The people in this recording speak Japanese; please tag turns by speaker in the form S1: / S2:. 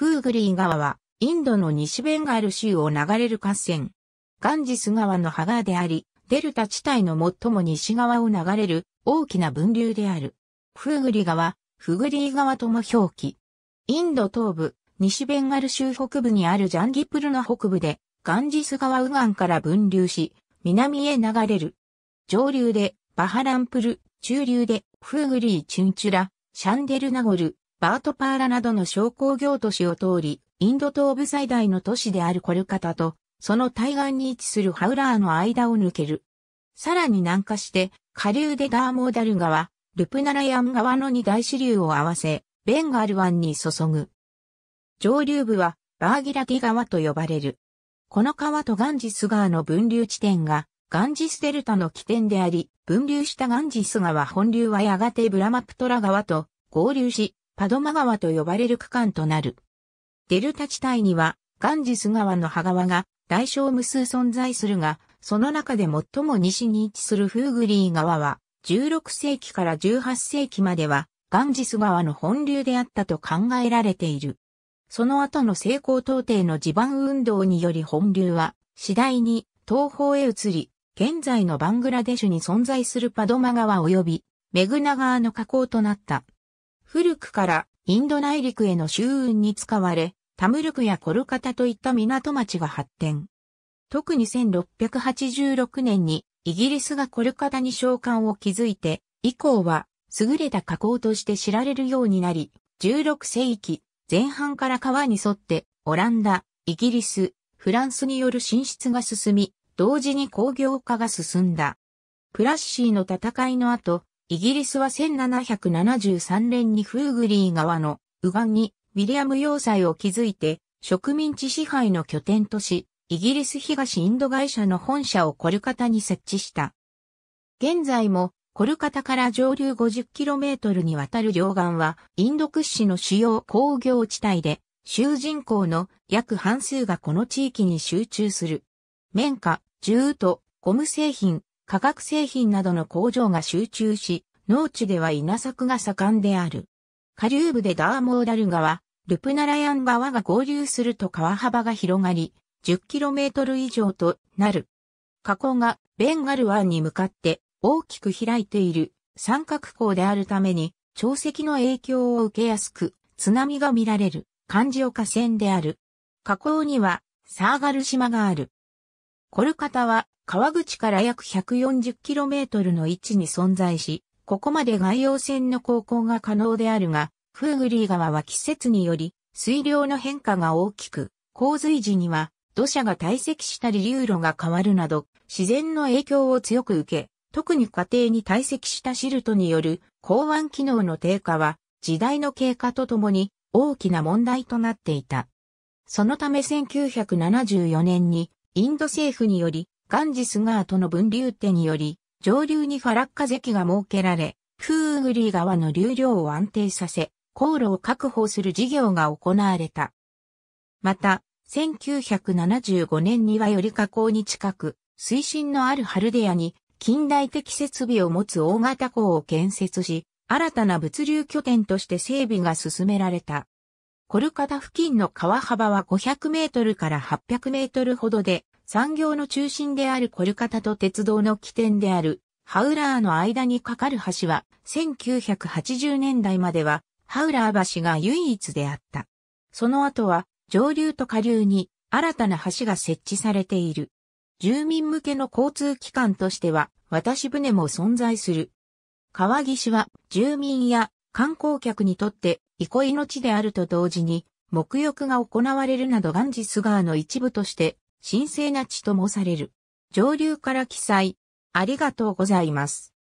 S1: フーグリー川は、インドの西ベンガル州を流れる河川。ガンジス川の派であり、デルタ地帯の最も西側を流れる大きな分流である。フーグリ川、フグリー川とも表記。インド東部、西ベンガル州北部にあるジャンギプルの北部で、ガンジス川右岸から分流し、南へ流れる。上流でバハランプル、中流でフーグリーチュンチュラ、シャンデルナゴル、バートパーラなどの商工業都市を通り、インド東部最大の都市であるコルカタと、その対岸に位置するハウラーの間を抜ける。さらに南下して、下流でダーモーダル川、ルプナラヤン川の二大支流を合わせ、ベンガル湾に注ぐ。上流部は、バーギラティ川と呼ばれる。この川とガンジス川の分流地点が、ガンジスデルタの起点であり、分流したガンジス川本流はやがてブラマプトラ川と合流し、パドマ川と呼ばれる区間となる。デルタ地帯には、ガンジス川の葉川が大小無数存在するが、その中で最も西に位置するフーグリー川は、16世紀から18世紀までは、ガンジス川の本流であったと考えられている。その後の成功到底の地盤運動により本流は、次第に東方へ移り、現在のバングラデシュに存在するパドマ川及び、メグナ川の河口となった。古くからインド内陸への周運に使われ、タムルクやコルカタといった港町が発展。特に1686年にイギリスがコルカタに召喚を築いて、以降は優れた河口として知られるようになり、16世紀前半から川に沿ってオランダ、イギリス、フランスによる進出が進み、同時に工業化が進んだ。プラッシーの戦いの後、イギリスは1773年にフーグリー川の右岸にウィリアム要塞を築いて植民地支配の拠点とし、イギリス東インド会社の本社をコルカタに設置した。現在もコルカタから上流 50km にわたる両岸はインド屈指の主要工業地帯で、州人口の約半数がこの地域に集中する。綿花、ジュゴム製品、化学製品などの工場が集中し、農地では稲作が盛んである。下流部でダーモーダル川、ルプナラヤン川が合流すると川幅が広がり、10km 以上となる。河口がベンガル湾に向かって大きく開いている三角港であるために、潮汐の影響を受けやすく、津波が見られる漢字岡線である。河口にはサーガル島がある。コルカタは川口から約 140km の位置に存在し、ここまで外洋船の航行が可能であるが、フーグリー川は季節により、水量の変化が大きく、洪水時には土砂が堆積したり流路が変わるなど、自然の影響を強く受け、特に家庭に堆積したシルトによる港湾機能の低下は、時代の経過とともに大きな問題となっていた。そのため1974年にインド政府によりガンジス川との分流手により、上流にファラッカ関が設けられ、クーグリー川の流量を安定させ、航路を確保する事業が行われた。また、1975年にはより河口に近く、水深のあるハルデアに近代的設備を持つ大型港を建設し、新たな物流拠点として整備が進められた。コルカタ付近の川幅は500メートルから800メートルほどで、産業の中心であるコルカタと鉄道の起点であるハウラーの間に架かる橋は1980年代まではハウラー橋が唯一であった。その後は上流と下流に新たな橋が設置されている。住民向けの交通機関としては渡し船も存在する。川岸は住民や観光客にとって憩いの地であると同時に、沐浴が行われるなどガンジス川の一部として神聖な地ともされる。上流から記載。ありがとうございます。